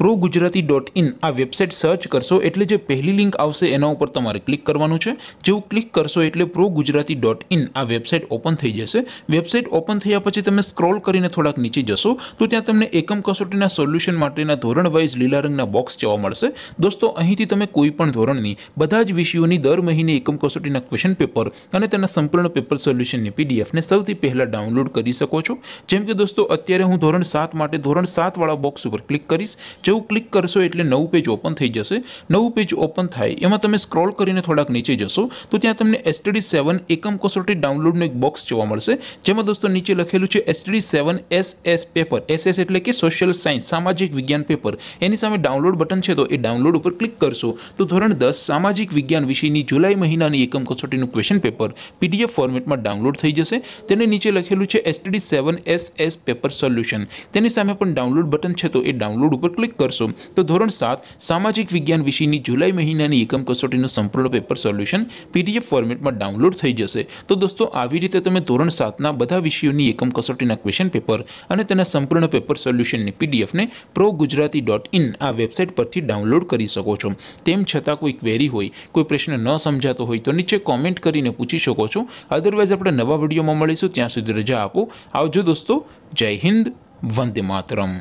pro Gujarati dot in આ website search કરશો એટલે જે પહેલી લિંક આવશે એના ઉપર તમારે ક્લિક કરવાનું છે જેવું ક્લિક કરશો એટલે પ્રો ગુજરાતી ડોટ ઇન આ વેબસાઇટ ઓપન થઈ જશે વેબસાઇટ ઓપન થયા પછી તમે સ્ક્રોલ કરીને થોડાક નીચે જશો તો ત્યાં તમને એકમ કસોટીના સોલ્યુશન માટેના ધોરણ વાઇઝ લીલા રંગના બોક્સ જોવા મળશે દોસ્તો અહીંથી તમે કોઈ પણ ધોરણની બધા જ વિષયોની દર મહિને એકમ કસોટીના ક્વેશ્ચન પેપર અને તેના સંપૂર્ણ પેપર સોલ્યુશનની પીડીએફને સૌથી પહેલાં ડાઉનલોડ કરી શકો છો જેમ કે દોસ્તો અત્યારે હું ધોરણ સાત માટે ધોરણ સાતવાળા બોક્સ ઉપર ક્લિક કરીશ જેવું ક્લિક કરશો એટલે નવું પેજ ઓપન થઈ જશે નવું પેજ ઓપન થાય એમાં તમે સ્ક્રોલ કરીને થોડાક નીચે જશો તો ત્યાં તમને એસટીડી સેવન એકમ કસોટી ડાઉનલોડનું એક બોક્સ જોવા મળશે જેમાં દોસ્તો નીચે લખેલું છે STD seven S S paper S S એટલે કે સોશિયલ સાયન્સ સામાજિક વિજ્ઞાન પેપર એની સામે ડાઉનલોડ બટન છે તો એ ડાઉનલોડ ઉપર ક્લિક કરશો તો ધોરણ દસ સામાજિક વિજ્ઞાન વિષયની જુલાઈ મહિનાની એકમ કસોટીનું ક્વેશ્ચન પેપર પીડીએફ ફોર્મેટમાં ડાઉનલોડ થઈ જશે તેને નીચે લખેલું છે STD seven S S paper solution તેની સામે પણ ડાઉનલોડ બટન છે તો એ ડાઉનલોડ ઉપર ક્લિક કરશો તો ધોરણ સાત સામાજિક વિજ્ઞાન વિષયની જુલાઈ મહિનાની એકમ કસોટીનું સંપૂર્ણ પેપર સોલ્યુશન પીડીએફ ફોર્મેટમાં ડાઉનલોડ થઈ જશે તો દોસ્તો આવી રીતે તમે ધોરણ સાતના બધા વિષયોની એકમ કસોટીના ક્વેશ્ચન પેપર અને તેના સંપૂર્ણ પેપર સોલ્યુશનની પીડીએફને પ્રો ગુજરાતી ડોટ ઇન આ વેબસાઇટ પરથી ડાઉનલોડ કરી શકો છો તેમ છતાં કોઈ ક્વેરી હોય કોઈ પ્રશ્ન ન સમજાતો હોય તો નીચે કોમેન્ટ કરીને પૂછી શકો છો અધરવાઇઝ આપણે નવા વિડીયોમાં મળીશું ત્યાં સુધી રજા આપો આવજો દોસ્તો જય હિન્દ વંદે માતરમ